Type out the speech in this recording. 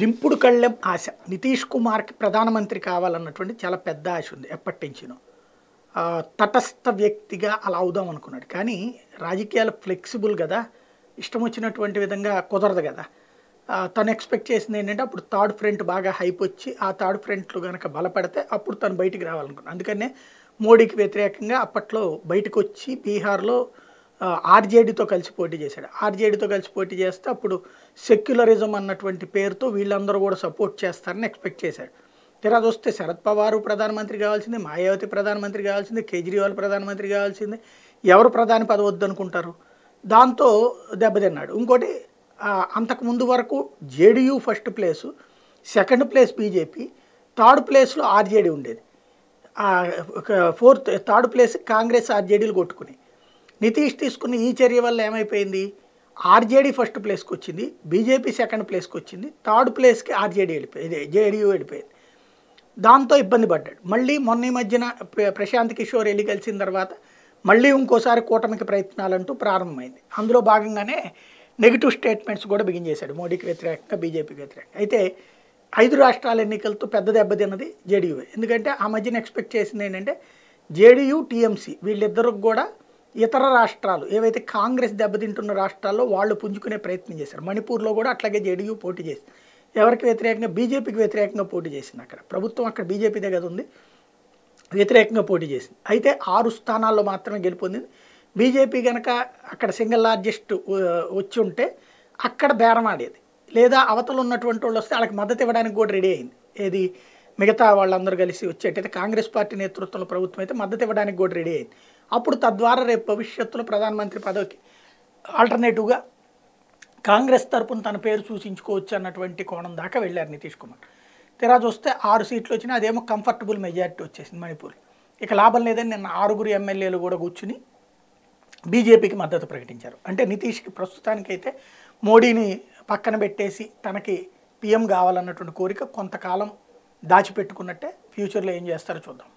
దింపుడు కళ్ళెం ఆశ నితీష్ కుమార్కి ప్రధానమంత్రి కావాలన్నటువంటి చాలా పెద్ద ఆశ ఉంది ఎప్పటి నుంచినో తటస్థ వ్యక్తిగా అలా అవుదాం అనుకున్నాడు కానీ రాజకీయాలు ఫ్లెక్సిబుల్ కదా ఇష్టం వచ్చినటువంటి విధంగా కుదరదు కదా తను ఎక్స్పెక్ట్ చేసింది ఏంటంటే అప్పుడు థర్డ్ ఫ్రంట్ బాగా హైప్ వచ్చి ఆ థర్డ్ ఫ్రంట్లు కనుక బలపడితే అప్పుడు తను బయటికి రావాలనుకున్నాను అందుకనే మోడీకి వ్యతిరేకంగా అప్పట్లో బయటకు వచ్చి బీహార్లో ఆర్జేడీతో కలిసి పోటీ చేశాడు ఆర్జేడీతో కలిసి పోటీ చేస్తే అప్పుడు సెక్యులరిజం అన్నటువంటి పేరుతో వీళ్ళందరూ కూడా సపోర్ట్ చేస్తారని ఎక్స్పెక్ట్ చేశాడు తీరా చూస్తే శరద్ పవారు ప్రధానమంత్రి కావాల్సింది మాయావతి ప్రధానమంత్రి కావాల్సింది కేజ్రీవాల్ ప్రధానమంత్రి కావాల్సింది ఎవరు ప్రధాని పదవి వద్దనుకుంటారు దాంతో దెబ్బతిన్నాడు ఇంకోటి అంతకుముందు వరకు JDU first place second place BJP third ప్లేస్లో ఆర్జేడీ ఉండేది ఫోర్త్ థర్డ్ ప్లేస్ కాంగ్రెస్ ఆర్జేడీలు కొట్టుకుని నితీష్ తీసుకున్న ఈ చర్య వల్ల ఏమైపోయింది ఆర్జేడీ ఫస్ట్ ప్లేస్కి వచ్చింది బీజేపీ సెకండ్ ప్లేస్కి వచ్చింది థర్డ్ ప్లేస్కి ఆర్జేడీ వెళ్ళిపోయింది జేడీయూ వెళ్ళిపోయింది దాంతో ఇబ్బంది పడ్డాడు మళ్ళీ మొన్న మధ్యన ప్రశాంత్ కిషోర్ వెళ్ళి కలిసిన తర్వాత మళ్ళీ ఇంకోసారి కూటమికి ప్రయత్నాలంటూ ప్రారంభమైంది అందులో భాగంగానే నెగిటివ్ స్టేట్మెంట్స్ కూడా బిగించేశాడు మోడీకి వ్యతిరేకంగా బీజేపీకి వ్యతిరేకంగా అయితే ఐదు రాష్ట్రాల ఎన్నికలతో పెద్ద దెబ్బతిన్నది జేడీయూ ఎందుకంటే ఆ మధ్యన ఎక్స్పెక్ట్ చేసింది ఏంటంటే జేడీయూ టీఎంసీ వీళ్ళిద్దరికి కూడా ఇతర రాష్ట్రాలు ఏవైతే కాంగ్రెస్ దెబ్బతింటున్న రాష్ట్రాల్లో వాళ్ళు పుంజుకునే ప్రయత్నం చేశారు మణిపూర్లో కూడా అట్లాగే జేడీయూ పోటీ చేసి ఎవరికి వ్యతిరేకంగా బీజేపీకి వ్యతిరేకంగా పోటీ చేసింది అక్కడ ప్రభుత్వం అక్కడ బీజేపీ దగ్గర ఉంది వ్యతిరేకంగా పోటీ చేసింది అయితే ఆరు స్థానాల్లో మాత్రమే గెలుపొందింది బీజేపీ కనుక అక్కడ సింగిల్ లార్జెస్ట్ వచ్చి ఉంటే అక్కడ బేరమాడేది లేదా అవతలు ఉన్నటువంటి వాళ్ళు వస్తే వాళ్ళకి మద్దతు ఇవ్వడానికి కూడా రెడీ అయింది ఏది మిగతా వాళ్ళందరూ కలిసి వచ్చేటైతే కాంగ్రెస్ పార్టీ నేతృత్వంలో ప్రభుత్వం అయితే మద్దతు ఇవ్వడానికి కూడా రెడీ అయింది అప్పుడు తద్వారా రేపు భవిష్యత్తులో ప్రధానమంత్రి పదవికి ఆల్టర్నేటివ్గా కాంగ్రెస్ తరపున తన పేరు సూచించుకోవచ్చు అన్నటువంటి కోణం దాకా వెళ్ళారు నితీష్ కుమార్ తీరా చూస్తే ఆరు సీట్లు వచ్చినా అదేమో కంఫర్టబుల్ మెజారిటీ వచ్చేసింది మణిపూర్ ఇక లాభం లేదని నిన్న ఆరుగురు ఎమ్మెల్యేలు కూడా కూర్చుని బీజేపీకి మద్దతు ప్రకటించారు అంటే నితీష్కి ప్రస్తుతానికైతే మోడీని పక్కన పెట్టేసి తనకి పీఎం కావాలన్నటువంటి కోరిక కొంతకాలం దాచిపెట్టుకున్నట్టే ఫ్యూచర్లో ఏం చేస్తారో చూద్దాం